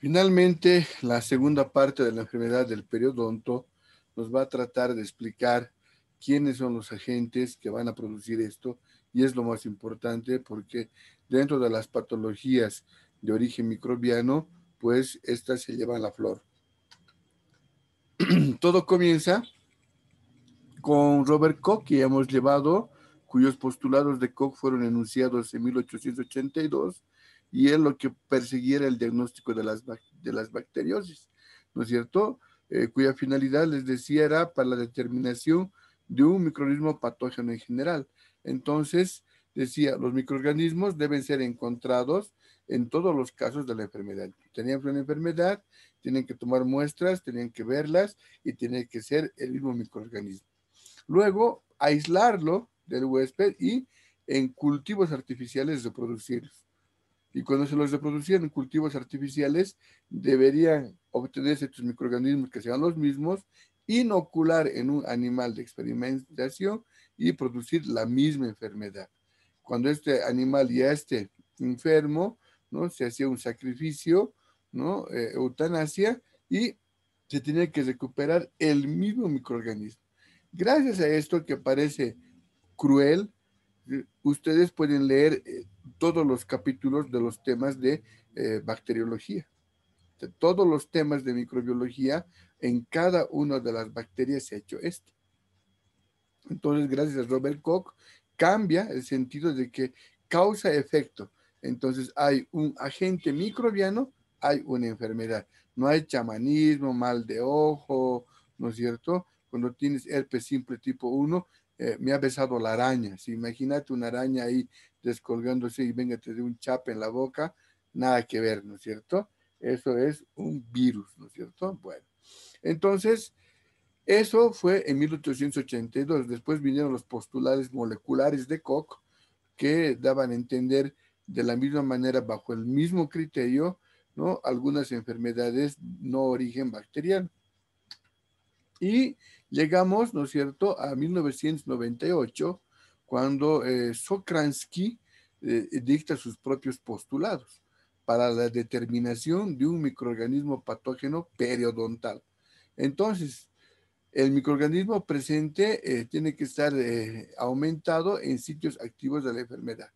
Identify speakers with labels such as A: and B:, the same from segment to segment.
A: Finalmente, la segunda parte de la enfermedad del periodonto nos va a tratar de explicar quiénes son los agentes que van a producir esto y es lo más importante porque dentro de las patologías de origen microbiano, pues estas se llevan la flor. Todo comienza con Robert Koch, que hemos llevado, cuyos postulados de Koch fueron enunciados en 1882 y es lo que perseguía el diagnóstico de las, de las bacteriosis, ¿no es cierto? Eh, cuya finalidad, les decía, era para la determinación de un microorganismo patógeno en general. Entonces, decía, los microorganismos deben ser encontrados en todos los casos de la enfermedad. Tenían una enfermedad, tienen que tomar muestras, tenían que verlas y tiene que ser el mismo microorganismo. Luego, aislarlo del huésped y en cultivos artificiales reproducirlos y cuando se los reproducían en cultivos artificiales, deberían obtenerse estos microorganismos que sean los mismos, inocular en un animal de experimentación y producir la misma enfermedad. Cuando este animal ya esté enfermo, ¿no? se hacía un sacrificio, ¿no? Eh, eutanasia, y se tenía que recuperar el mismo microorganismo. Gracias a esto que parece cruel, eh, ustedes pueden leer eh, todos los capítulos de los temas de eh, bacteriología. De todos los temas de microbiología, en cada una de las bacterias se ha hecho esto. Entonces, gracias a Robert Koch, cambia el sentido de que causa-efecto. Entonces, hay un agente microbiano, hay una enfermedad. No hay chamanismo, mal de ojo, ¿no es cierto? Cuando tienes herpes simple tipo 1, eh, me ha besado la araña. Si imagínate una araña ahí descolgándose y venga, te de un chape en la boca, nada que ver, ¿no es cierto? Eso es un virus, ¿no es cierto? Bueno, entonces, eso fue en 1882. Después vinieron los postulares moleculares de Koch que daban a entender de la misma manera, bajo el mismo criterio, ¿no? algunas enfermedades no origen bacteriano. Y llegamos, ¿no es cierto?, a 1998, cuando eh, Sokransky eh, dicta sus propios postulados para la determinación de un microorganismo patógeno periodontal. Entonces, el microorganismo presente eh, tiene que estar aumentado en sitios activos de la enfermedad.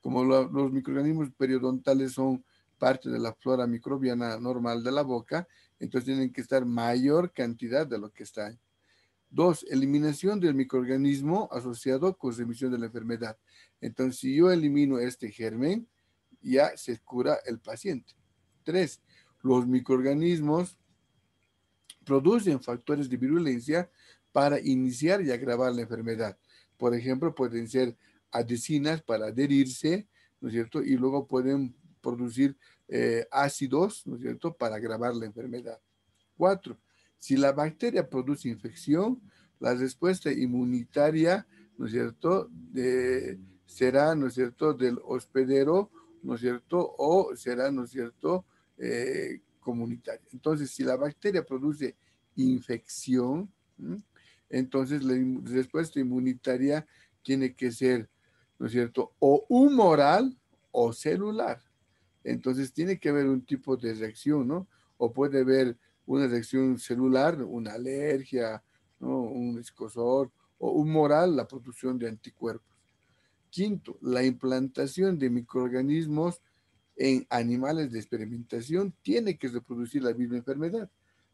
A: Como los microorganismos periodontales son parte de la flora microbiana normal de la boca, entonces tienen que estar mayor cantidad de lo que está. Dos, eliminación del microorganismo asociado con remisión de la enfermedad. Entonces, si yo elimino este germen, ya se cura el paciente. Tres, los microorganismos producen factores de virulencia para iniciar y agravar la enfermedad. Por ejemplo, pueden ser adhesinas para adherirse, ¿no es cierto? Y luego pueden producir eh, ácidos, ¿no es cierto?, para agravar la enfermedad. Cuatro, si la bacteria produce infección, la respuesta inmunitaria, ¿no es cierto?, de, será, ¿no es cierto?, del hospedero, ¿no es cierto?, o será, ¿no es cierto?, eh, comunitaria. Entonces, si la bacteria produce infección, entonces la respuesta inmunitaria tiene que ser, ¿no es cierto?, o humoral o celular. Entonces tiene que haber un tipo de reacción, ¿no? O puede haber una reacción celular, una alergia, ¿no? un escosor o un moral, la producción de anticuerpos. Quinto, la implantación de microorganismos en animales de experimentación tiene que reproducir la misma enfermedad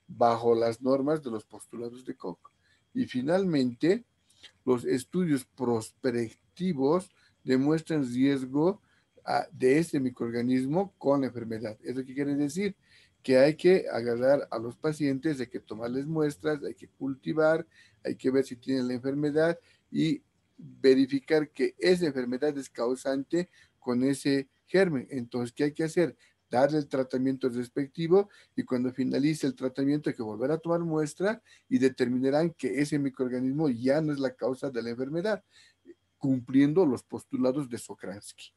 A: bajo las normas de los postulados de Koch. Y finalmente, los estudios prospectivos demuestran riesgo de ese microorganismo con la enfermedad. ¿Eso qué quiere decir? Que hay que agarrar a los pacientes, hay que tomarles muestras, hay que cultivar, hay que ver si tienen la enfermedad y verificar que esa enfermedad es causante con ese germen. Entonces, ¿qué hay que hacer? darle el tratamiento respectivo y cuando finalice el tratamiento hay que volver a tomar muestra y determinarán que ese microorganismo ya no es la causa de la enfermedad, cumpliendo los postulados de Sokransky.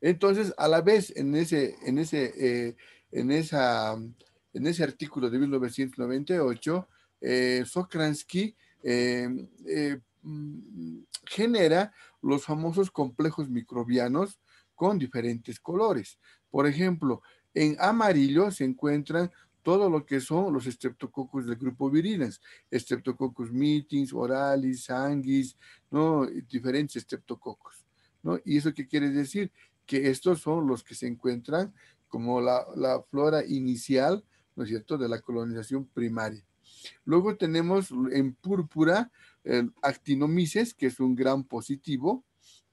A: Entonces, a la vez, en ese, en ese, eh, en esa, en ese artículo de 1998, eh, Sokransky eh, mm, genera los famosos complejos microbianos con diferentes colores. Por ejemplo, en amarillo se encuentran todo lo que son los estreptococos del grupo virinas, streptococcus meetings, oralis, sanguis, ¿no? diferentes estreptococos. ¿no? ¿Y eso qué quiere decir? que estos son los que se encuentran como la, flora inicial, ¿no es cierto?, de la colonización primaria. Luego tenemos en púrpura el actinomices, que es un gram positivo,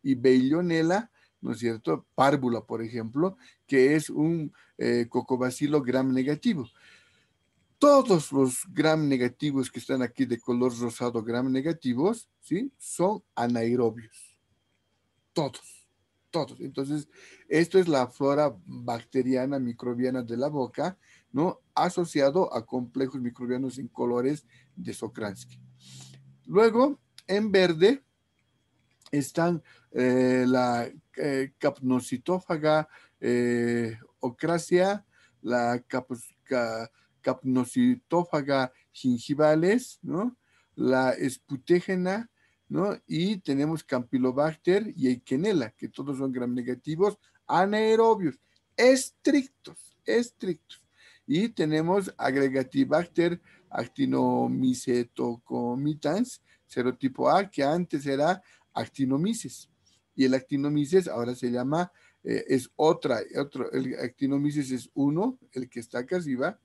A: y Bellionella, ¿no es cierto? Párvula, por ejemplo, que es un eh, cocobacilo gram negativo. Todos los gram negativos que están aquí de color rosado gram negativos, ¿sí? Son anaerobios. Todos. Entonces, esto es la flora bacteriana, microbiana de la boca, ¿no? Asociado a complejos microbianos colores de Sokransky. Luego, en verde, están eh, la eh, capnocitófaga eh, ocracia, la capnocitófaga gingivales, ¿no? La esputégena, ¿no? Y tenemos Campylobacter y Eikenella que todos son gram negativos, anaerobios, estrictos, estrictos. Y tenemos Agregatibacter actinomicetocomitans, serotipo A, que antes era actinomices. Y el actinomices ahora se llama, eh, es otra, otro, el actinomices es uno, el que está acá arriba,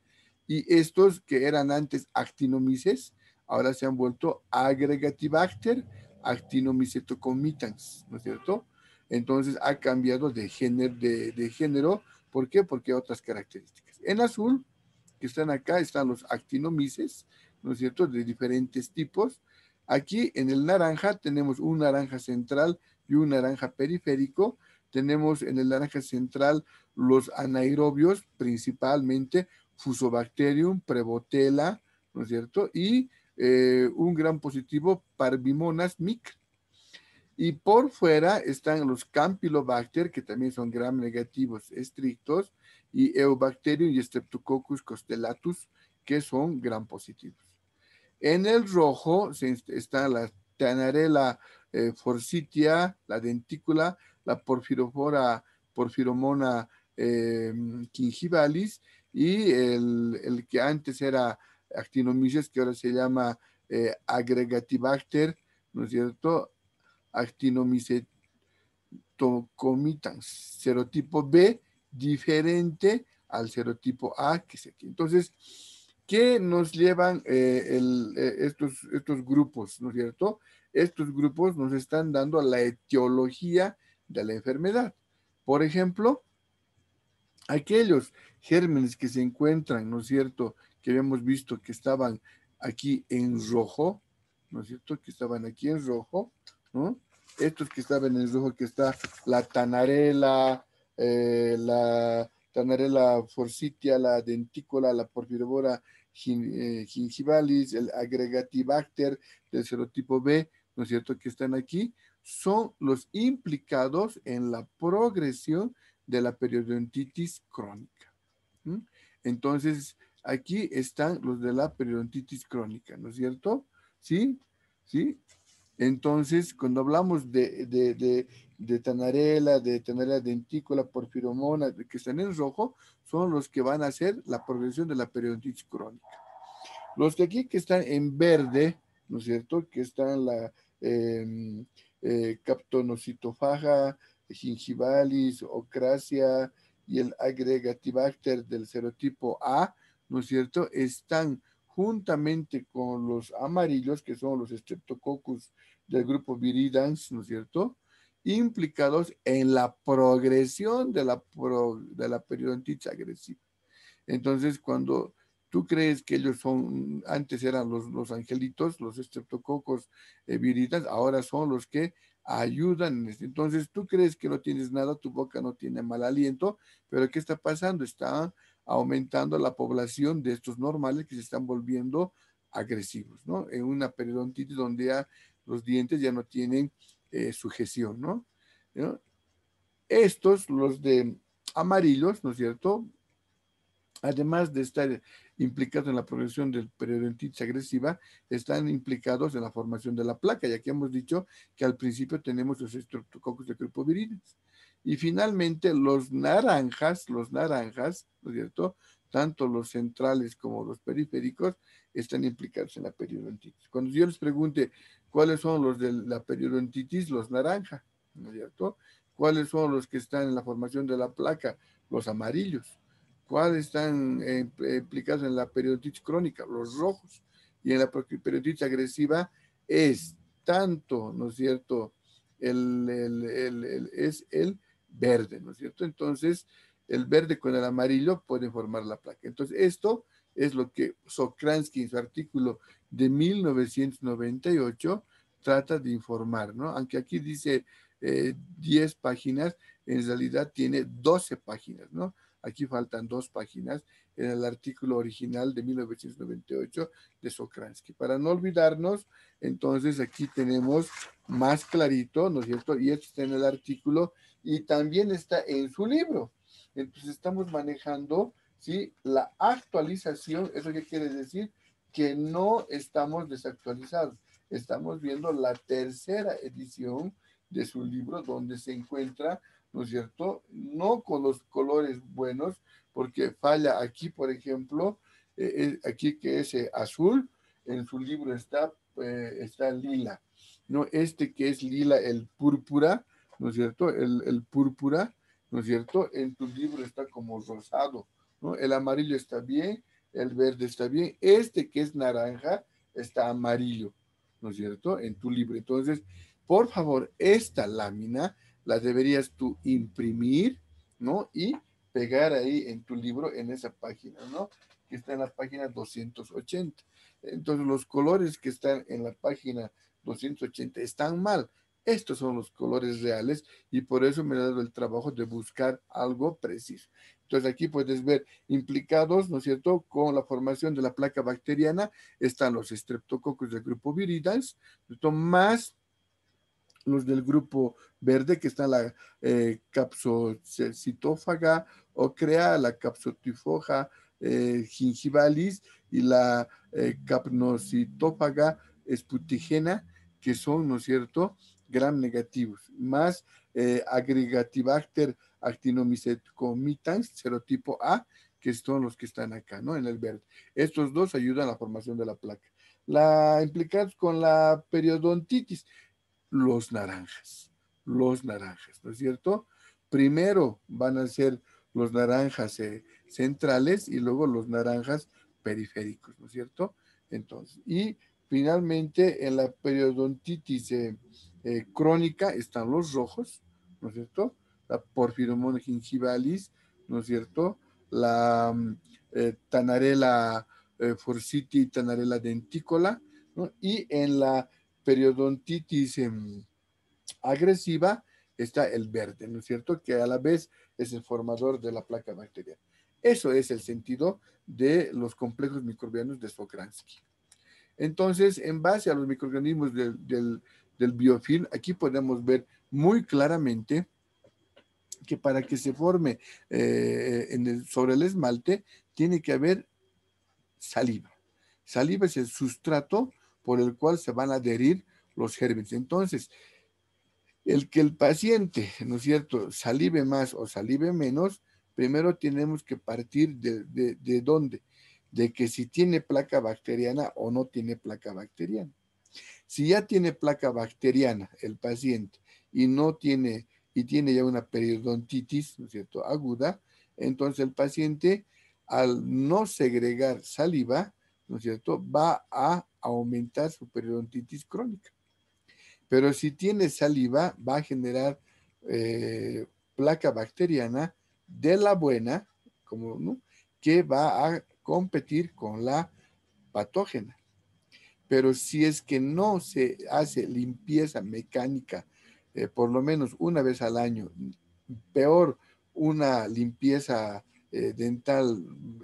A: y estos que eran antes actinomices, ahora se han vuelto agregatibacter actinomicetocomitans, ¿no es cierto? Entonces ha cambiado de género, de, género. ¿Por qué? Porque hay otras características. En azul, que están acá, están los actinomices, ¿no es cierto?, de diferentes tipos. Aquí en el naranja tenemos un naranja central y un naranja periférico. Tenemos en el naranja central los anaerobios, principalmente Fusobacterium, prebotella, ¿no es cierto? Y eh, un gran positivo Parvimonas mic. Y por fuera están los Campylobacter, que también son gram negativos estrictos, y Eubacterium y Streptococcus costellatus, que son gram positivos. En el rojo está la Tanarella eh, la dentícula, la porfirofora, porfiromona eh, y el, el, que antes era actinomyces, que ahora se llama eh, ¿no es cierto? Actinomycetocomitans, serotipo B, diferente al serotipo A, que es aquí. Entonces, ¿qué nos llevan eh, eh, estos, estos grupos, ¿no es cierto? Estos grupos nos están dando la etiología de la enfermedad. Por ejemplo, aquellos gérmenes que se encuentran, ¿no es cierto?, que habíamos visto que estaban aquí en rojo, ¿no es cierto? Que estaban aquí en rojo, ¿no? Estos que estaban en rojo, que está la tanarela, eh, la tanarela forsythia, la dentícola, la porfiribora eh, gingivalis, el agregatibacter del serotipo B, ¿no es cierto? Que están aquí, son los implicados en la progresión de la periodontitis crónica. Entonces, aquí están los de la periodontitis crónica, ¿no es cierto? ¿Sí? ¿Sí? Entonces, cuando hablamos de, de, de, tanarela, de tanarela dentícola, porfiromona, que están en rojo, son los que van a hacer la progresión de la periodontitis crónica. Los de aquí que están en verde, ¿no es cierto? Que están la em, eh, captonocitofaja, gingivalis, ocracia y el agregativacter del serotipo A, ¿no es cierto? Están juntamente con los amarillos, que son los streptococcus del grupo viridans, ¿no es cierto? Implicados en la progresión de la, de la periodontitis agresiva. Entonces, cuando tú crees que ellos son, antes eran los, angelitos, los streptococcus eh, viridans, ahora son los que ayudan. Entonces, tú crees que no tienes nada, tu boca no tiene mal aliento, pero ¿qué está pasando? está aumentando la población de estos normales que se están volviendo agresivos, ¿no? En una periodontitis donde los dientes ya no tienen eh, sujeción, ¿no? Estos, los de amarillos, ¿no es cierto? Además de estar implicados en la progresión del periodontitis agresiva, están implicados en la formación de la placa, ya que hemos dicho que al principio tenemos los estreptococos de cripoviritis. Y finalmente los naranjas, los naranjas, ¿no es cierto? Tanto los centrales como los periféricos están implicados en la periodontitis. Cuando yo les pregunte cuáles son los de la periodontitis, los naranja, ¿no es cierto? ¿Cuáles son los que están en la formación de la placa? Los amarillos. ¿Cuáles están eh, implicados en la periodontitis crónica? Los rojos. Y en la periodontitis agresiva es tanto, ¿no es cierto? el, el, el es el verde, ¿no es cierto? Entonces, el verde con el amarillo puede formar la placa. Entonces, esto es lo que Sokransky en su artículo de 1998 trata de informar, ¿no? Aunque aquí dice 10 eh, páginas, en realidad tiene 12 páginas, ¿no? Aquí faltan dos páginas en el artículo original de 1998 de Sokransky. Para no olvidarnos, entonces aquí tenemos más clarito, ¿no es cierto? Y esto está en el artículo y también está en su libro. Entonces estamos manejando ¿sí? la actualización, eso que quiere decir que no estamos desactualizados, estamos viendo la tercera edición de su libro donde se encuentra, ¿no es cierto? No con los colores buenos, porque falla aquí, por ejemplo, eh, eh, aquí que es eh, azul, en su libro está, está lila, ¿no? Este que es lila, el púrpura, ¿no es cierto? El, púrpura, ¿no es cierto? En tu libro está como rosado, ¿no? El amarillo está bien, el verde está bien, este que es naranja está amarillo, ¿no es cierto? En tu libro. Entonces, por favor, esta lámina la deberías tú imprimir, ¿no? Y pegar ahí en tu libro, en esa página, ¿no? Que está en la página 280. Entonces, los colores que están en la página 280 están mal. Estos son los colores reales y por eso me he dado el trabajo de buscar algo preciso. Entonces aquí puedes ver implicados, ¿no es cierto?, con la formación de la placa bacteriana, están los estreptococos del grupo viridans, más los del grupo verde, que están la eh, capsocitófaga ocrea, la capsotifoja, eh, gingivalis y la eh, capnocitófaga esputigena, que son, ¿no es cierto?, gram negativos, más eh, agregativacter agregatibacter serotipo A, que son los que están acá, ¿no? En el verde. Estos dos ayudan a la formación de la placa. La implicados con la periodontitis, los naranjas, los naranjas, ¿no es cierto? Primero van a ser los naranjas eh, centrales y luego los naranjas periféricos, ¿no es cierto? Entonces, y Finalmente, en la periodontitis eh, eh, crónica están los rojos, ¿no es cierto? La porfiromona gingivalis, ¿no es cierto? La mm, eh, tanarela eh, forciti, tanarela dentícola, ¿no? Y en la periodontitis em, agresiva está el verde, ¿no es cierto? Que a la vez es el formador de la placa bacteriana. Eso es el sentido de los complejos microbianos de Sokransky. Entonces, en base a los microorganismos del, biofilm, aquí podemos ver muy claramente que para que se forme eh, sobre el esmalte, tiene que haber saliva. Saliva es el sustrato por el cual se van a adherir los gérmenes. Entonces, el que el paciente, ¿no es cierto?, salive más o salive menos, primero tenemos que partir de dónde? de que si tiene placa bacteriana o no tiene placa bacteriana. Si ya tiene placa bacteriana el paciente y no tiene y tiene ya una periodontitis, ¿no es cierto?, aguda, entonces el paciente al no segregar saliva, ¿no es cierto?, va a aumentar su periodontitis crónica. Pero si tiene saliva, va a generar eh, placa bacteriana de la buena, como, ¿no? que va a competir con la patógena. Pero si es que no se hace limpieza mecánica, eh, por lo menos una vez al año, peor una limpieza eh, dental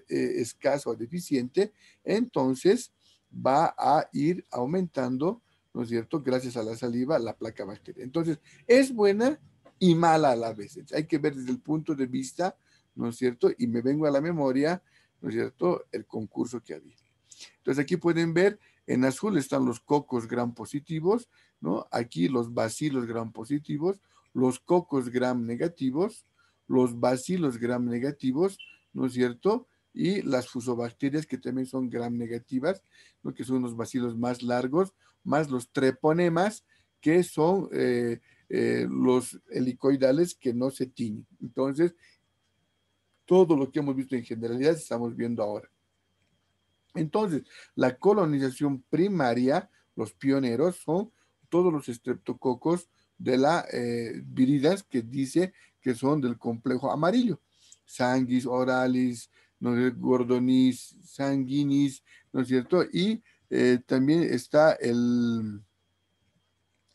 A: eh, escasa o deficiente, entonces va a ir aumentando, ¿no es cierto?, gracias a la saliva, la placa bacteria. Entonces, es buena y mala a la vez. Hay que ver desde el punto de vista, ¿no es cierto? Y me vengo a la memoria ¿no es cierto?, el concurso que había. Entonces aquí pueden ver, en azul están los cocos gram positivos, ¿no? Aquí los bacilos gram positivos, los cocos gram negativos, los bacilos gram negativos, ¿no es cierto?, y las fusobacterias que también son gram negativas, ¿no? que son los bacilos más largos, más los treponemas, que son eh, eh, los helicoidales que no se tiñen. Entonces, todo lo que hemos visto en generalidad estamos viendo ahora. Entonces, la colonización primaria, los pioneros son todos los estreptococos de la eh, viridas que dice que son del complejo amarillo. Sanguis, oralis, ¿no gordonis, sanguinis, ¿no es cierto? Y eh, también está el,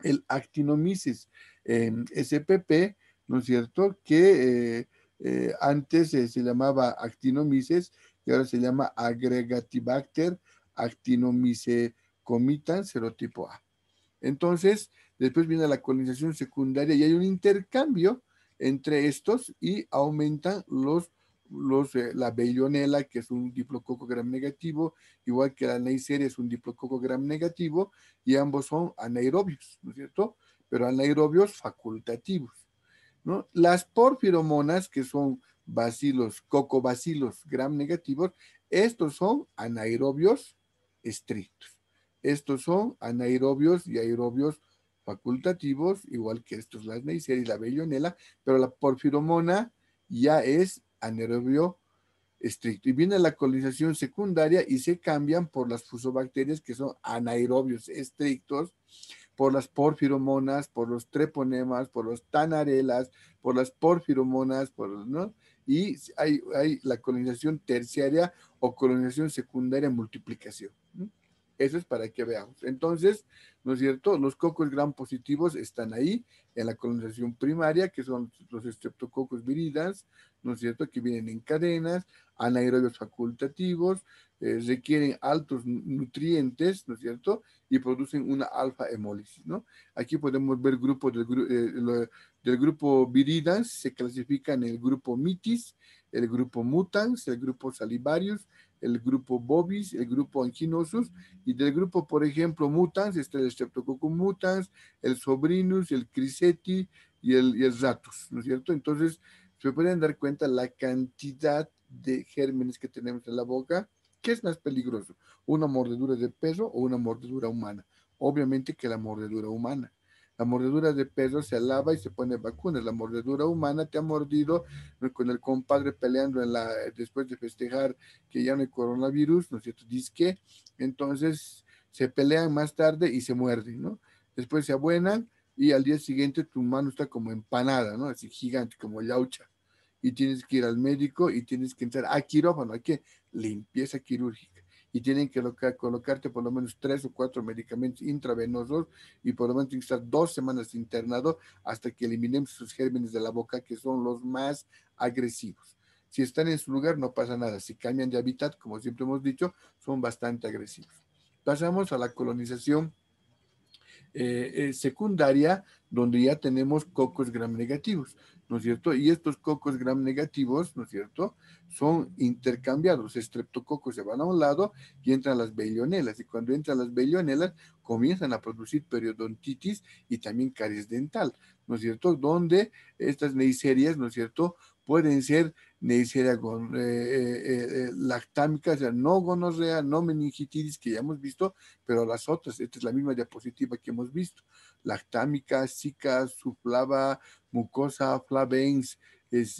A: el actinomisis eh, SPP, ¿no es cierto? Que eh, antes eh, se llamaba actinomices y ahora se llama agregatibacter actinomicecomitan serotipo A. Entonces, después viene la colonización secundaria y hay un intercambio entre estos y aumentan los, eh, la bellonela, que es un diplococogram negativo, igual que la Neisseria es un diplococogram negativo, y ambos son anaerobios, ¿no es cierto? Pero anaerobios facultativos. Las porfiromonas, que son bacilos, cocobacilos gram negativos, estos son anaerobios estrictos. Estos son anaerobios y aerobios facultativos, igual que estos, las Neisseria y la Bellonela, pero la porfiromona ya es anaerobio estricto. Y viene la colonización secundaria y se cambian por las fusobacterias que son anaerobios estrictos, por las porfiromonas, por los treponemas, por los tanarelas, por las porfiromonas, por ¿no? Y hay, la colonización terciaria o colonización secundaria multiplicación. Eso es para que veamos. Entonces, ¿no es cierto? Los cocos gran positivos están ahí en la colonización primaria, que son los estreptococos viridas, ¿no es cierto?, que vienen en cadenas, anaerobios facultativos, eh, requieren altos nutrientes, ¿no es cierto?, y producen una alfa hemólisis, ¿no? Aquí podemos ver grupos del, eh, del grupo viridans, se clasifican el grupo mitis, el grupo mutans, el grupo salivarios, el grupo bobis, el grupo anginosus, y del grupo, por ejemplo, mutans, está el streptococcus mutans, el sobrinus, el criseti y el, y el ratus, ¿no es cierto? Entonces, se pueden dar cuenta la cantidad de gérmenes que tenemos en la boca. ¿Qué es más peligroso? ¿Una mordedura de perro o una mordedura humana? Obviamente que la mordedura humana. La mordedura de perro se lava y se pone vacunas. La mordedura humana te ha mordido con el compadre peleando después de festejar que ya no hay coronavirus, ¿no es cierto? Dice que entonces se pelean más tarde y se muerden, ¿no? Después se abuenan y al día siguiente tu mano está como empanada, ¿no? Así gigante, como yaucha y tienes que ir al médico y tienes que entrar a quirófano, hay que limpieza quirúrgica y tienen que colocarte por lo menos tres o cuatro medicamentos intravenosos y por lo menos tienes que estar dos semanas internado hasta que eliminemos sus gérmenes de la boca que son los más agresivos. Si están en su lugar no pasa nada, si cambian de hábitat, como siempre hemos dicho, son bastante agresivos. Pasamos a la colonización eh, eh, secundaria, donde ya tenemos cocos gram negativos. ¿no es cierto? Y estos cocos gram negativos, ¿no es cierto? Son intercambiados, estreptococos se van a un lado y entran las bellonelas. y cuando entran las bellonelas, comienzan a producir periodontitis y también caries dental, ¿no es cierto? Donde estas neisserias, ¿no es cierto?, pueden ser neisseria eh, eh, eh, lactámica, o sea, no gonorrea, no meningitis que ya hemos visto, pero las otras, esta es la misma diapositiva que hemos visto, lactámica, zika, suflava, mucosa, flavens,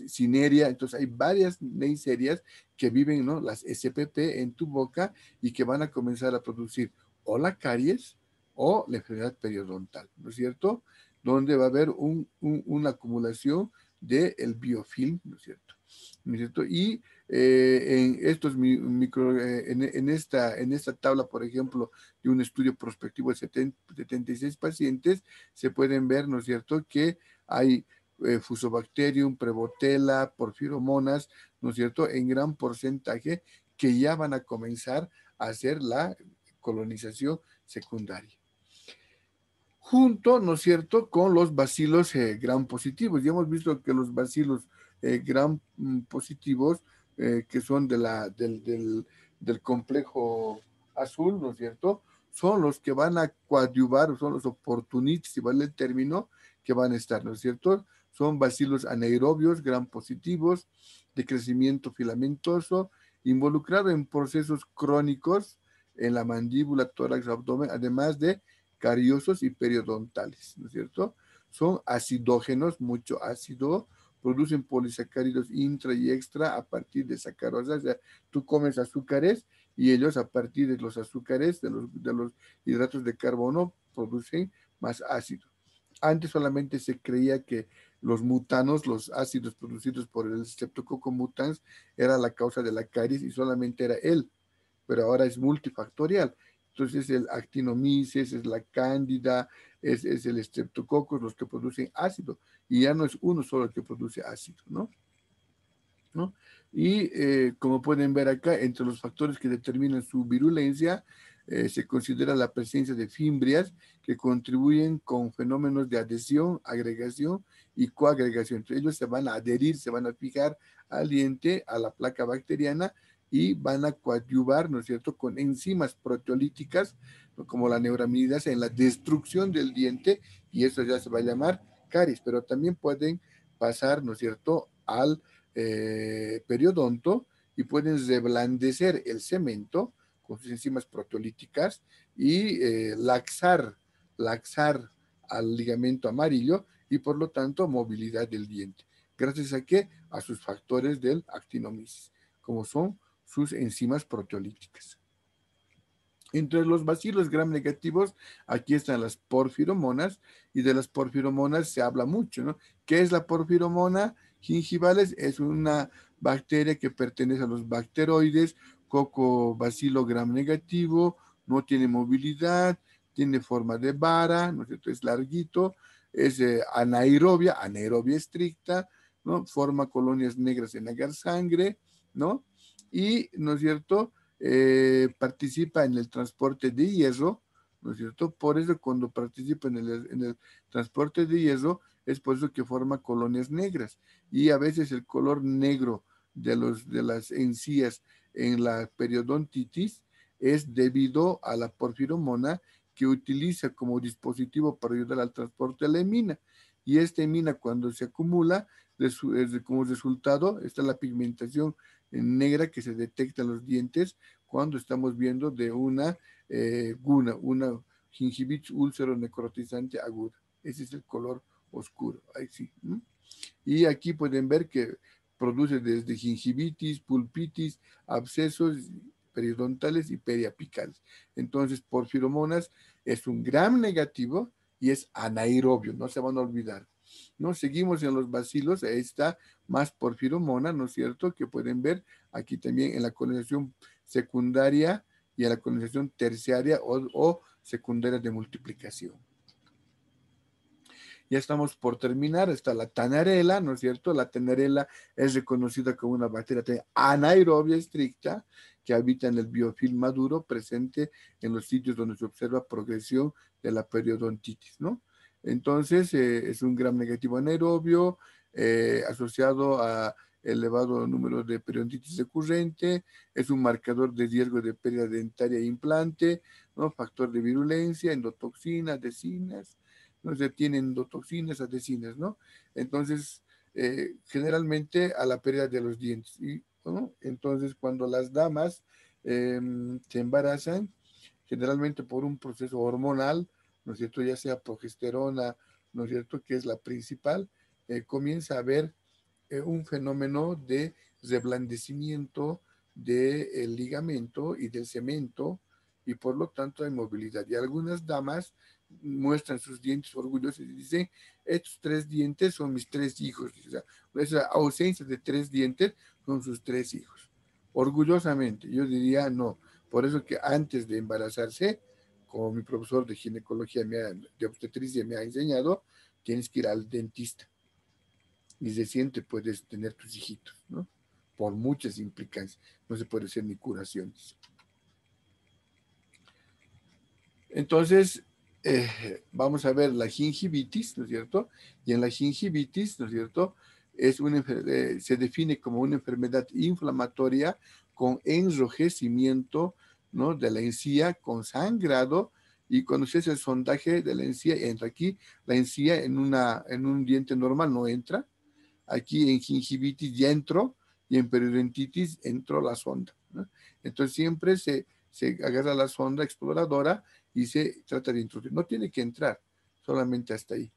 A: cineria, entonces hay varias neiserias que viven, ¿no? Las SPP en tu boca y que van a comenzar a producir o la caries o la enfermedad periodontal, ¿no es cierto? Donde va a haber un, una acumulación del biofilm, ¿no es cierto? ¿No es cierto? Y eh, en estos micro, eh, en, esta, en esta tabla, por ejemplo, de un estudio prospectivo de 76 pacientes, se pueden ver, ¿no es cierto?, que hay eh, Fusobacterium, Prebotella, Porfiromonas, ¿no es cierto?, en gran porcentaje que ya van a comenzar a hacer la colonización secundaria junto, ¿no es cierto?, con los bacilos eh, gran positivos. Ya hemos visto que los bacilos eh, gran mm, positivos, eh, que son de la, del, del, complejo azul, ¿no es cierto?, son los que van a coadyuvar, son los oportunistas, si vale el término, que van a estar, ¿no es cierto? Son bacilos anaerobios, gran positivos, de crecimiento filamentoso, involucrado en procesos crónicos en la mandíbula, tórax, abdomen, además de cariosos y periodontales, ¿no es cierto? Son acidógenos, mucho ácido, producen polisacáridos intra y extra a partir de sacarosa, o sea, tú comes azúcares y ellos a partir de los azúcares, de los, hidratos de carbono, producen más ácido. Antes solamente se creía que los mutanos, los ácidos producidos por el Streptococcus mutans, era la causa de la caries y solamente era él, pero ahora es multifactorial. Entonces el actinomices, es la cándida, es, es el streptococos los que producen ácido y ya no es uno solo el que produce ácido, ¿no? Y eh, como pueden ver acá, entre los factores que determinan su virulencia, eh, se considera la presencia de fimbrias que contribuyen con fenómenos de adhesión, agregación y coagregación. Entonces, ellos se van a adherir, se van a fijar al diente, a la placa bacteriana, y van a coadyuvar, ¿no es cierto?, con enzimas proteolíticas, como la neuraminidasa, en la destrucción del diente, y eso ya se va a llamar caries, pero también pueden pasar, ¿no es cierto?, al eh, periodonto y pueden reblandecer el cemento con sus enzimas proteolíticas y eh, laxar, laxar al ligamento amarillo y por lo tanto movilidad del diente. Gracias a qué? A sus factores del actinomisis, como son sus enzimas proteolíticas. Entre los bacilos gram negativos, aquí están las porfiromonas, y de las porfiromonas se habla mucho, ¿no? ¿Qué es la porfiromona? Gingivales es una bacteria que pertenece a los bacteroides, bacilo gram negativo, no tiene movilidad, tiene forma de vara, ¿no es cierto? Es larguito, es eh, anaerobia, anaerobia estricta, ¿no? Forma colonias negras en la sangre, ¿no? y, ¿no es cierto?, eh, participa en el transporte de hierro, ¿no es cierto? Por eso cuando participa en el, en el, transporte de hierro es por eso que forma colonias negras y a veces el color negro de, los, de las encías en la periodontitis es debido a la porfiromona que utiliza como dispositivo para ayudar al transporte de la emina. Y esta emina cuando se acumula, como resultado está la pigmentación negra que se detecta en los dientes cuando estamos viendo de una eh, guna, una gingivitis úlcero necrotizante aguda. Ese es el color oscuro. Ahí sí. Y aquí pueden ver que produce desde gingivitis, pulpitis, abscesos periodontales y periapicales. Entonces, porfiromonas es un gram negativo y es anaerobio, no se van a olvidar. ¿no? Seguimos en los bacilos, ahí está más porfiromona, ¿no es cierto? Que pueden ver aquí también en la colonización secundaria y en la colonización terciaria o, secundaria de multiplicación. Ya estamos por terminar, está la tanarela, ¿no es cierto? La tanarela es reconocida como una bacteria anaerobia estricta que habita en el biofilm maduro presente en los sitios donde se observa progresión de la periodontitis, ¿no? Entonces, eh, es un gran negativo anaerobio eh, asociado a elevado número de periodontitis recurrente, es un marcador de riesgo de pérdida dentaria e implante, ¿no? factor de virulencia, endotoxinas, adhesinas, no se tienen endotoxinas, adhesinas, ¿no? Entonces, eh, generalmente a la pérdida de los dientes. Y, ¿no? Entonces, cuando las damas em, se embarazan, generalmente por un proceso hormonal, ¿no cierto? Ya sea progesterona, ¿no es cierto? Que es la principal, eh, comienza a haber eh, un fenómeno de reblandecimiento del eh, ligamento y del cemento y por lo tanto hay movilidad. Y algunas damas muestran sus dientes orgullosos y dicen, estos tres dientes son mis tres hijos. O sea, esa ausencia de tres dientes son sus tres hijos. Orgullosamente, yo diría no. Por eso que antes de embarazarse, como mi profesor de ginecología, me de obstetricia me ha enseñado, tienes que ir al dentista. Y se siente, puedes tener tus hijitos, ¿no? Por muchas implicancias. No se puede hacer ni curaciones. Entonces, eh, vamos a ver la gingivitis, ¿no es cierto? Y en la gingivitis, ¿no es cierto? Es una, eh, se define como una enfermedad inflamatoria con enrojecimiento ¿no? de la encía con sangrado y cuando se el sondaje de la encía, entra aquí, la encía en, una, en un diente normal no entra, aquí en gingivitis ya entró y en periodontitis entró la sonda. Entonces siempre se, agarra la sonda exploradora y se trata de introducir. No tiene que entrar, solamente hasta ahí.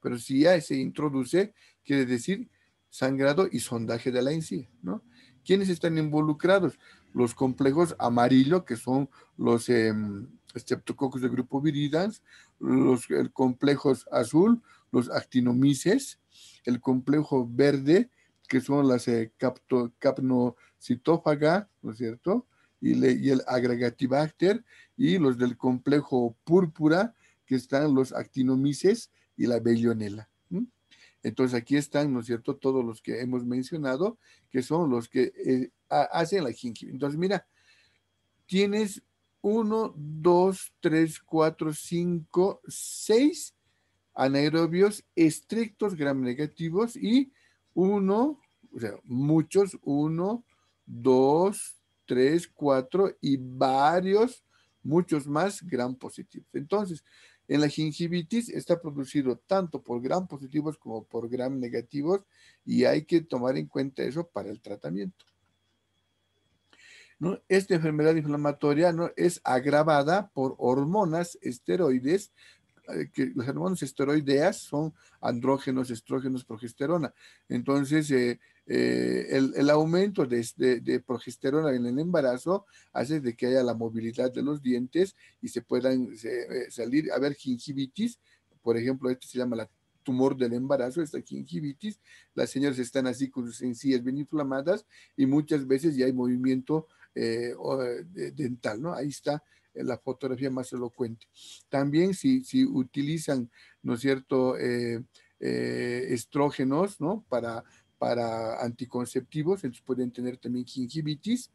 A: Pero si ya se introduce, quiere decir sangrado y sondaje de la encía, ¿no? ¿Quiénes están involucrados? los complejos amarillo, que son los eh, em, del de grupo viridans, los complejos azul, los actinomices, el complejo verde, que son las eh, capto, capnocitófaga, ¿no es cierto? Y, y, el agregativacter y los del complejo púrpura, que están los actinomices y la bellonela. Entonces aquí están, ¿no es cierto?, todos los que hemos mencionado, que son los que eh, hacen la gingiva. Entonces, mira, tienes 1, 2, 3, 4, 5, 6 anaerobios estrictos gram negativos y uno, o sea, muchos, 1, 2, 3, 4 y varios, muchos más gram positivos. Entonces, en la gingivitis está producido tanto por gram positivos como por gram negativos y hay que tomar en cuenta eso para el tratamiento. Esta enfermedad inflamatoria ¿no? es agravada por hormonas esteroides, eh, que las hormonas esteroideas son andrógenos, estrógenos, progesterona. Entonces, eh, eh, el, aumento de, progesterona en el embarazo hace de que haya la movilidad de los dientes y se puedan eh, salir, a ver, gingivitis, por ejemplo, este se llama el tumor del embarazo, esta gingivitis, las señoras están así con sus encías bien inflamadas y muchas veces ya hay movimiento eh, dental, ¿no? Ahí está la fotografía más elocuente. También si, utilizan, ¿no es cierto?, estrógenos, ¿no? Para para anticonceptivos, entonces pueden tener también gingivitis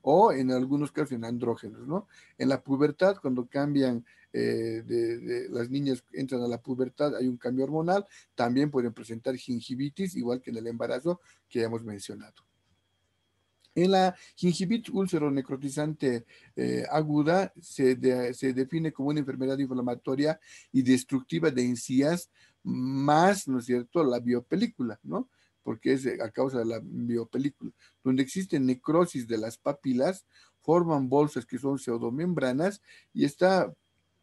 A: o en algunos casos en andrógenos, ¿no? En la pubertad, cuando cambian, eh, de, las niñas entran a la pubertad, hay un cambio hormonal, también pueden presentar gingivitis, igual que en el embarazo que ya hemos mencionado. En la gingivitis úlcero necrotizante eh, aguda se define como una enfermedad inflamatoria y destructiva de encías más, ¿no es cierto?, la biopelícula, ¿no? porque es eh, a causa de la biopelícula, donde existe necrosis de las papilas, forman bolsas que son pseudomembranas y está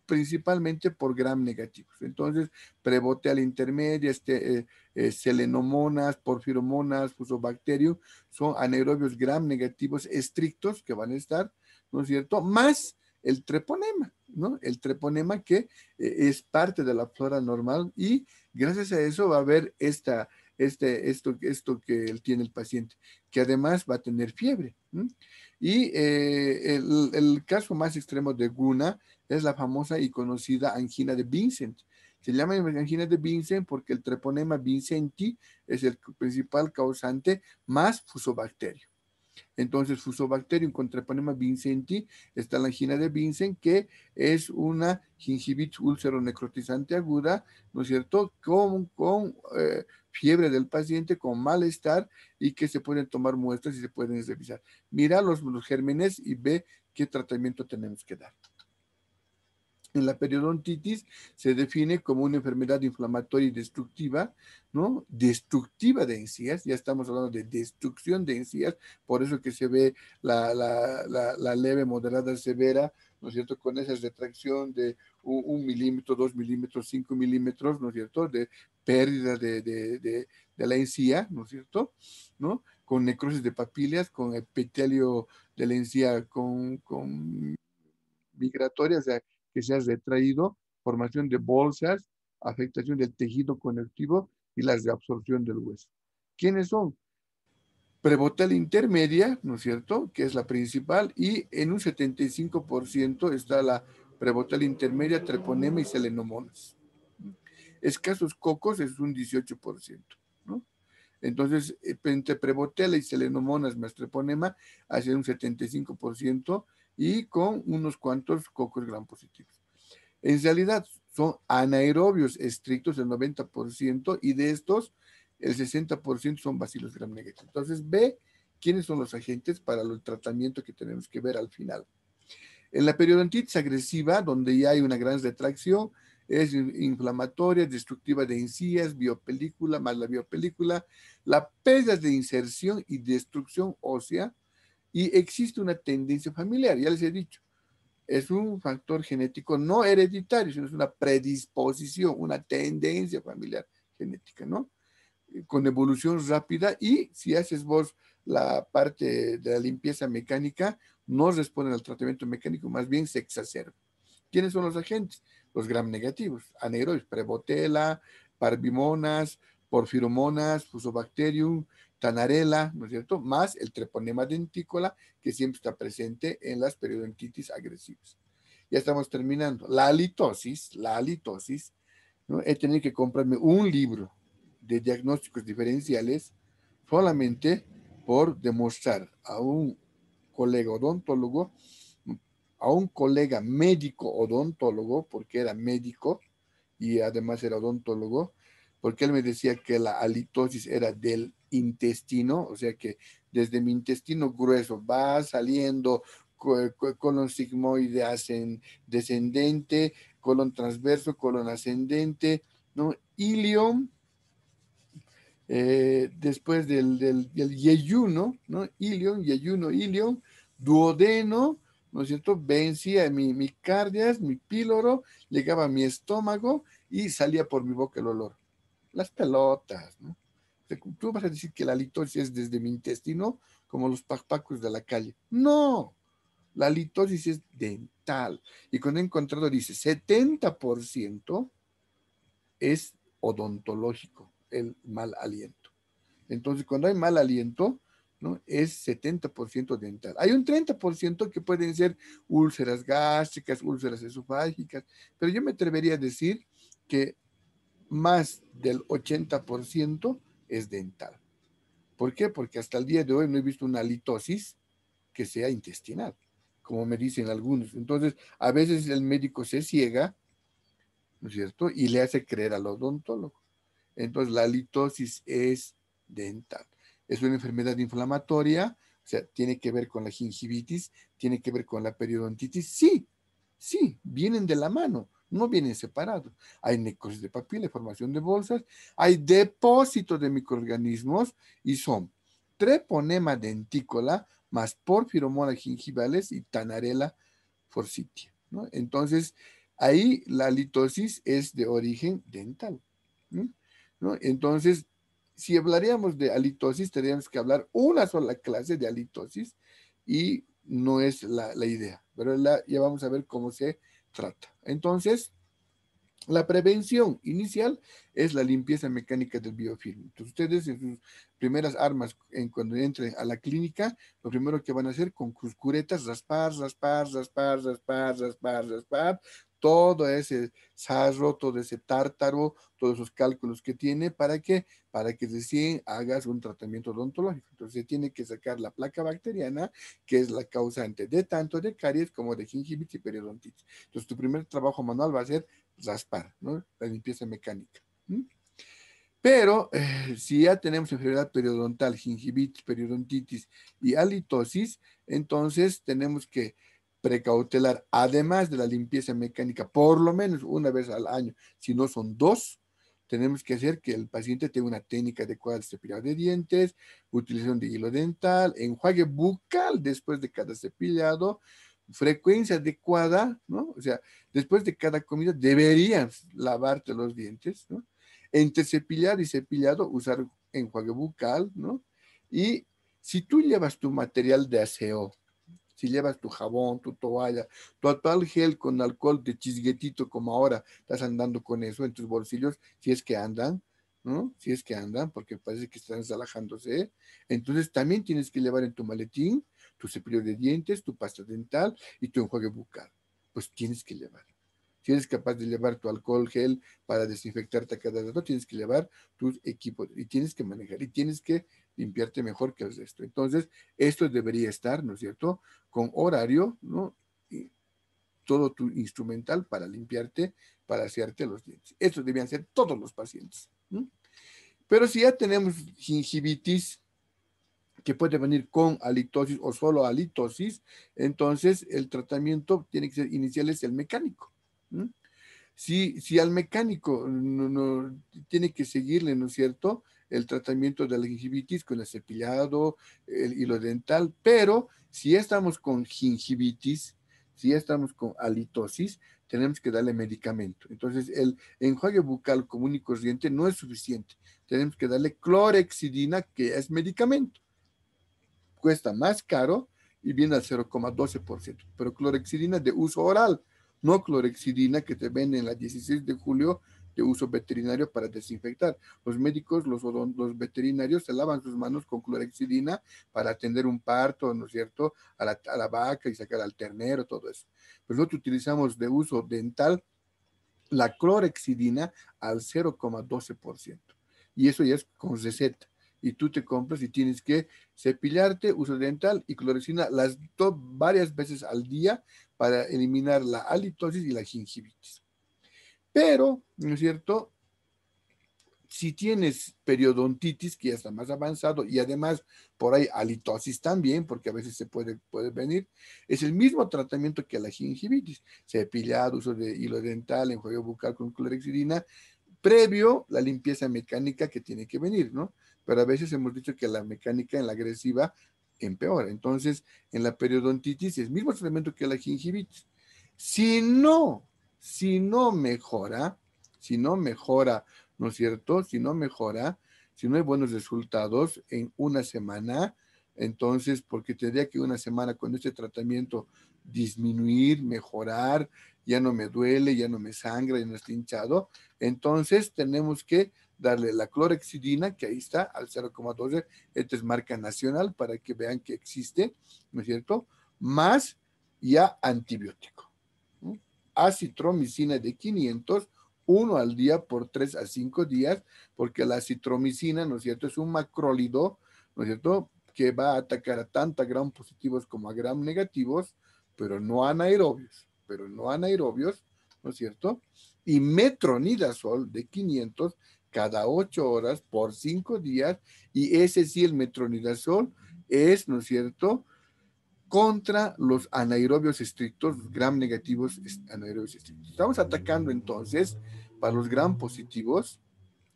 A: principalmente por gram negativos. Entonces, prebotea la intermedia, este, eh, eh, selenomonas, porfiromonas, fusobacterio, son anaerobios gram negativos estrictos que van a estar, ¿no es cierto? Más el treponema, ¿no? El treponema que es parte de la flora normal y gracias a eso va a haber esta este, esto, esto que tiene el paciente, que además va a tener fiebre. Y eh, el, caso más extremo de Guna es la famosa y conocida angina de Vincent. Se llama angina de Vincent porque el treponema vincenti es el principal causante más fusobacterio. Entonces, fusobacterium con treponema vincenti está la angina de Vincent, que es una gingivitis úlcero necrotizante aguda, ¿no es cierto?, con, con eh, fiebre del paciente, con malestar y que se pueden tomar muestras y se pueden revisar. Mira los, gérmenes y ve qué tratamiento tenemos que dar. En la periodontitis se define como una enfermedad inflamatoria y destructiva, ¿no? Destructiva de encías, ya estamos hablando de destrucción de encías, por eso que se ve la, leve, moderada, severa, ¿no es cierto? Con esa retracción de un, milímetro, dos milímetros, cinco milímetros, ¿no es cierto? De, pérdida de, la encía, ¿no es cierto? ¿No? Con necrosis de papilas, con epitelio de la encía, con, migratorias migratoria, o sea, que se ha retraído, formación de bolsas, afectación del tejido conectivo y la reabsorción del hueso. ¿Quiénes son? Prebotal intermedia, ¿no es cierto?, que es la principal, y en un 75% está la prebotal intermedia, treponema y selenomonas escasos cocos es un 18%, ¿no? Entonces, eh, entre Prebotela y Selenomonas más treponema hace un 75% y con unos cuantos cocos gran positivos. En realidad, son anaerobios estrictos el 90% y de estos el 60% son bacilos gram negativos. Entonces, ve quiénes son los agentes para el tratamiento que tenemos que ver al final. En la periodontitis agresiva, donde ya hay una gran retracción, es inflamatoria, destructiva de encías, biopelícula, más la biopelícula, la pérdida de inserción y destrucción ósea, y existe una tendencia familiar, ya les he dicho, es un factor genético no hereditario, sino es una predisposición, una tendencia familiar genética, ¿no? Con evolución rápida y si haces vos la parte de la limpieza mecánica, no responden al tratamiento mecánico, más bien se exacerba. ¿Quiénes son los agentes? los gram negativos, anaerobios, prebotela, parvimonas, porfiromonas, fusobacterium, tanarela, ¿no es cierto? Más el treponema dentícola que siempre está presente en las periodontitis agresivas. Ya estamos terminando. La halitosis, la halitosis, he tenido que comprarme un libro de diagnósticos diferenciales solamente por demostrar a un colega odontólogo a un colega médico odontólogo, porque era médico y además era odontólogo, porque él me decía que la halitosis era del intestino, o sea que desde mi intestino grueso va saliendo colon sigmoide descendente, colon transverso, colon ascendente, ¿no? Ilium, eh, después del, del, del yeyuno, ¿no? Ilion, yeyuno, ilion, duodeno, ¿no es cierto? Vencía mi cardias, mi píloro, llegaba a mi estómago y salía por mi boca el olor. Las pelotas, ¿no? Tú vas a decir que la litosis es desde mi intestino, como los pacpacos de la calle. No, la litosis es dental. Y cuando he encontrado, dice, 70% es odontológico, el mal aliento. Entonces, cuando hay mal aliento, es 70% dental. Hay un 30% que pueden ser úlceras gástricas, úlceras esofágicas, pero yo me atrevería a decir que más del 80% es dental. ¿Por qué? Porque hasta el día de hoy no he visto una litosis que sea intestinal, como me dicen algunos. Entonces, a veces el médico se ciega, ¿no es cierto? Y le hace creer al odontólogo. Entonces, la litosis es dental es una enfermedad inflamatoria, o sea, tiene que ver con la gingivitis, tiene que ver con la periodontitis, sí, sí, vienen de la mano, no vienen separados. Hay necrosis de papilas formación de bolsas, hay depósitos de microorganismos y son treponema dentícola más porfiromona gingivales y tanarela forsythia. ¿no? Entonces, ahí la litosis es de origen dental. ¿no? Entonces, si hablaríamos de halitosis, tendríamos que hablar una sola clase de halitosis y no es la, idea, pero ya vamos a ver cómo se trata. Entonces, la prevención inicial es la limpieza mecánica del biofilm. Entonces, ustedes en sus primeras armas, en cuando entren a la clínica, lo primero que van a hacer con sus curetas, raspar, raspar, raspar, raspar, raspar, raspar, todo ese sarro, todo ese tártaro, todos esos cálculos que tiene, ¿para qué? Para que recién hagas un tratamiento odontológico. Entonces se tiene que sacar la placa bacteriana, que es la causante de tanto de caries como de gingivitis y periodontitis. Entonces tu primer trabajo manual va a ser raspar, ¿no? La limpieza mecánica. Pero eh, si ya tenemos enfermedad periodontal, gingivitis, periodontitis y halitosis, entonces tenemos que precautelar, además de la limpieza mecánica, por lo menos una vez al año, si no son dos, tenemos que hacer que el paciente tenga una técnica adecuada de cepillado de dientes, utilización de hilo dental, enjuague bucal después de cada cepillado, frecuencia adecuada, ¿no? O sea, después de cada comida deberías lavarte los dientes, ¿no? Entre cepillado y cepillado usar enjuague bucal, ¿no? Y si tú llevas tu material de aseo, si llevas tu jabón, tu toalla, tu actual gel con alcohol de chisguetito como ahora estás andando con eso en tus bolsillos, si es que andan, ¿no? Si es que andan, porque parece que están relajándose. Entonces también tienes que llevar en tu maletín tu cepillo de dientes, tu pasta dental y tu enjuague bucal. Pues tienes que llevar. Si eres capaz de llevar tu alcohol gel para desinfectarte a cada rato, tienes que llevar tus equipos y tienes que manejar y tienes que limpiarte mejor que el resto. Entonces, esto debería estar, ¿no es cierto?, con horario, ¿no? Y todo tu instrumental para limpiarte, para hacerte los dientes. Esto debían ser todos los pacientes. Pero si ya tenemos gingivitis, que puede venir con halitosis o solo halitosis, entonces el tratamiento tiene que ser inicial es el mecánico. Si, si al mecánico no, no, tiene que seguirle, ¿no es cierto?, el tratamiento de la gingivitis con el cepillado, el hilo dental, pero si estamos con gingivitis, si estamos con halitosis, tenemos que darle medicamento. Entonces, el enjuague bucal común y corriente no es suficiente. Tenemos que darle clorexidina, que es medicamento. Cuesta más caro y viene al 0,12%, pero clorexidina de uso oral, no clorexidina que te venden en la 16 de julio de uso veterinario para desinfectar. Los médicos, los, los veterinarios se lavan sus manos con clorexidina para atender un parto, ¿no es cierto?, a la, vaca y sacar al ternero, todo eso. Pero pues nosotros utilizamos de uso dental la clorexidina al 0,12%. Y eso ya es con receta y tú te compras y tienes que cepillarte, uso dental y clorexidina las dos varias veces al día para eliminar la halitosis y la gingivitis. Pero, ¿no es cierto? Si tienes periodontitis, que ya está más avanzado, y además por ahí halitosis también, porque a veces se puede, puede venir, es el mismo tratamiento que la gingivitis. Cepillado, uso de hilo dental, enjuague bucal con clorexidina, previo la limpieza mecánica que tiene que venir, ¿no? Pero a veces hemos dicho que la mecánica en la agresiva empeora. Entonces, en la periodontitis es el mismo tratamiento que la gingivitis. Si no si no mejora, si no mejora, ¿no es cierto? Si no mejora, si no hay buenos resultados en una semana, entonces, porque tendría que una semana con este tratamiento disminuir, mejorar, ya no me duele, ya no me sangra, ya no está hinchado. Entonces, tenemos que darle la clorexidina, que ahí está, al 0,12. Esta es marca nacional para que vean que existe, ¿no es cierto? Más ya antibiótico acitromicina de 500, uno al día por tres a cinco días, porque la acitromicina, ¿no es cierto?, es un macrólido, ¿no es cierto?, que va a atacar a tanto a gram positivos como a gram negativos, pero no anaerobios, pero no anaerobios, ¿no es cierto? Y metronidazol de 500 cada 8 horas por 5 días, y ese sí, el metronidazol es, ¿no es cierto?, contra los anaerobios estrictos, gram negativos anaerobios estrictos. Estamos atacando entonces para los gram positivos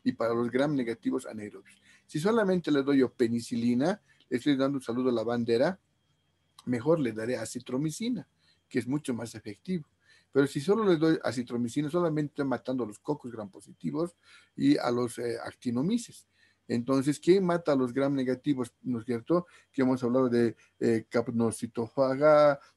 A: y para los gram negativos anaerobios. Si solamente le doy penicilina, le estoy dando un saludo a la bandera, mejor le daré acitromicina, que es mucho más efectivo. Pero si solo les doy acitromicina, solamente matando a los cocos gram positivos y a los eh, actinomices. Entonces, ¿quién mata a los gram negativos? ¿No es cierto? Que hemos hablado de eh,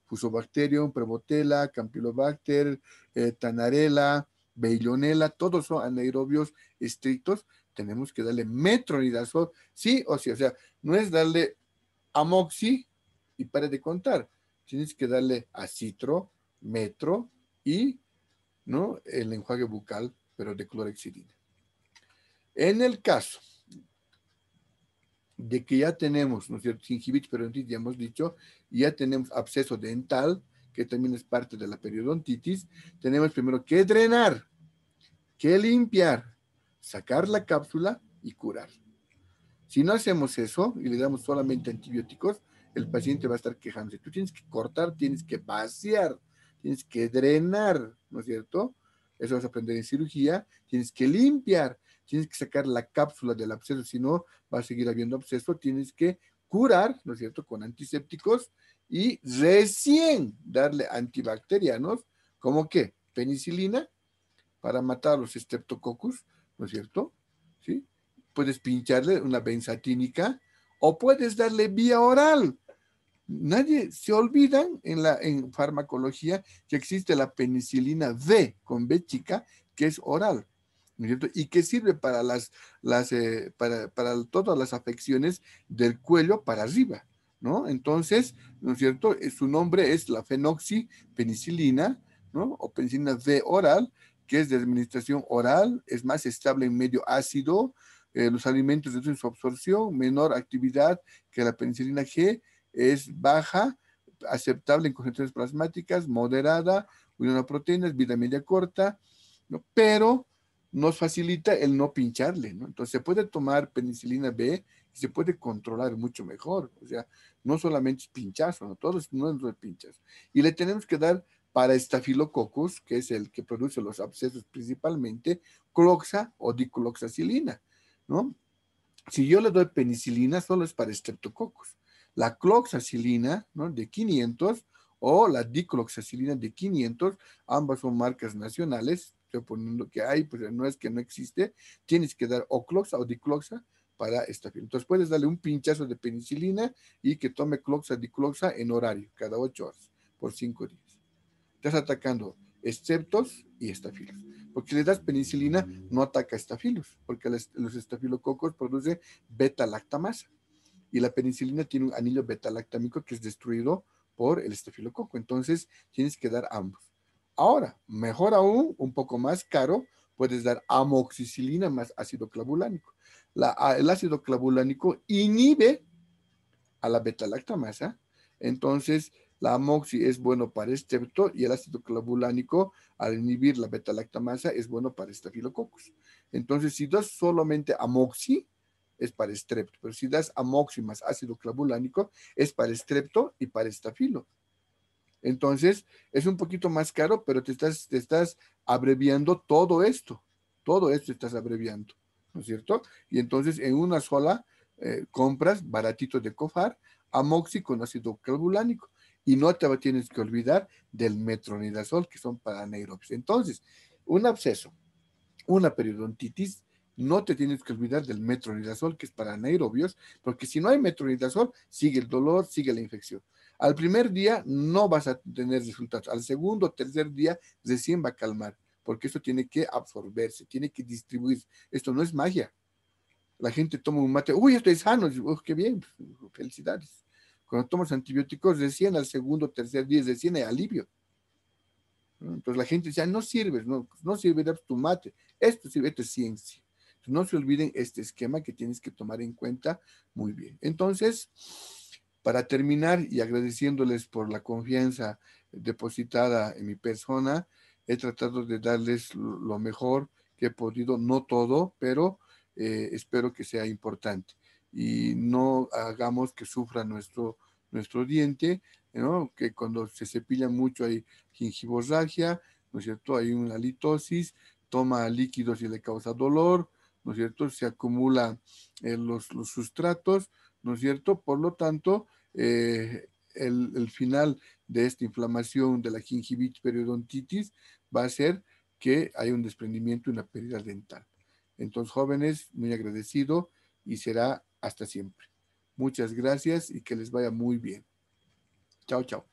A: fusobacterium, prevotela, campylobacter, eh, tanarela, beillonela, todos son anaerobios estrictos. Tenemos que darle metronidazol, sí o sí. O sea, no es darle amoxi y para de contar. Tienes que darle acitro, metro y ¿no? el enjuague bucal, pero de clorexidina. En el caso de que ya tenemos, ¿no es cierto?, gingivitis periodontitis, ya hemos dicho, y ya tenemos absceso dental, que también es parte de la periodontitis, tenemos primero que drenar, que limpiar, sacar la cápsula y curar. Si no hacemos eso y le damos solamente antibióticos, el paciente va a estar quejándose. Tú tienes que cortar, tienes que vaciar, tienes que drenar, ¿no es cierto? Eso vas a aprender en cirugía, tienes que limpiar, tienes que sacar la cápsula del absceso, si no va a seguir habiendo absceso, tienes que curar, ¿no es cierto?, con antisépticos y recién darle antibacterianos, como que penicilina para matar los streptococcus, ¿no es cierto? ¿Sí? Puedes pincharle una benzatínica o puedes darle vía oral. Nadie se olvida en la en farmacología que existe la penicilina V con B chica, que es oral. ¿no es cierto? Y que sirve para, las, las, eh, para, todas las afecciones del cuello para arriba, ¿no? Entonces, ¿no es cierto? Eh, su nombre es la fenoxipenicilina, ¿no? O penicilina V oral, que es de administración oral, es más estable en medio ácido, eh, los alimentos reducen su absorción, menor actividad que la penicilina G, es baja, aceptable en concentraciones plasmáticas, moderada, unión a proteínas, vida media corta, ¿no? pero nos facilita el no pincharle, ¿no? Entonces se puede tomar penicilina B y se puede controlar mucho mejor, o sea, no solamente es pinchazo, ¿no? Todos no es pinchazo. Y le tenemos que dar para estafilococcus, que es el que produce los abscesos principalmente, cloxa o dicloxacilina, ¿no? Si yo le doy penicilina, solo es para estreptococos. La cloxacilina, ¿no? De 500 o la dicloxacilina de 500, ambas son marcas nacionales, estoy poniendo que hay, pues no es que no existe, tienes que dar o cloxa o dicloxa para esta Entonces puedes darle un pinchazo de penicilina y que tome cloxa, dicloxa en horario, cada ocho horas, por cinco días. Estás atacando exceptos y estafilos. Porque si le das penicilina, no ataca estafilos, porque los estafilococos producen beta-lactamasa. Y la penicilina tiene un anillo beta-lactámico que es destruido por el estafilococo. Entonces, tienes que dar ambos. Ahora, mejor aún, un poco más caro, puedes dar amoxicilina más ácido clavulánico. el ácido clavulánico inhibe a la beta-lactamasa, entonces la amoxi es bueno para estrepto y el ácido clavulánico al inhibir la beta-lactamasa es bueno para estafilococos. Entonces, si das solamente amoxi, es para estrepto, pero si das amoxi más ácido clavulánico, es para estrepto y para estafilo. Entonces, es un poquito más caro, pero te estás, te estás abreviando todo esto. Todo esto estás abreviando, ¿no es cierto? Y entonces, en una sola eh, compras baratitos de cofar, amóxico con ácido carbulánico, Y no te tienes que olvidar del metronidazol, que son para anaerobios. Entonces, un absceso, una periodontitis, no te tienes que olvidar del metronidazol, que es para anaerobios, porque si no hay metronidazol, sigue el dolor, sigue la infección. Al primer día no vas a tener resultados. Al segundo o tercer día recién va a calmar, porque esto tiene que absorberse, tiene que distribuirse. Esto no es magia. La gente toma un mate, uy, estoy sano, oh, qué bien, felicidades. Cuando tomas antibióticos, recién al segundo o tercer día, recién hay alivio. Entonces la gente dice, no sirve, no, no sirve tu mate. Esto sirve, esto ciencia. No se olviden este esquema que tienes que tomar en cuenta muy bien. Entonces, para terminar y agradeciéndoles por la confianza depositada en mi persona, he tratado de darles lo mejor que he podido, no todo, pero eh, espero que sea importante y no hagamos que sufra nuestro, nuestro diente, que cuando se cepilla mucho hay gingivorragia, ¿no es cierto? Hay una litosis, toma líquidos y le causa dolor, ¿no es cierto? Se acumulan eh, los, sustratos, ¿no es cierto? Por lo tanto, eh, el, el, final de esta inflamación de la gingivitis periodontitis va a ser que hay un desprendimiento y una pérdida dental. Entonces, jóvenes, muy agradecido y será hasta siempre. Muchas gracias y que les vaya muy bien. Chao, chao.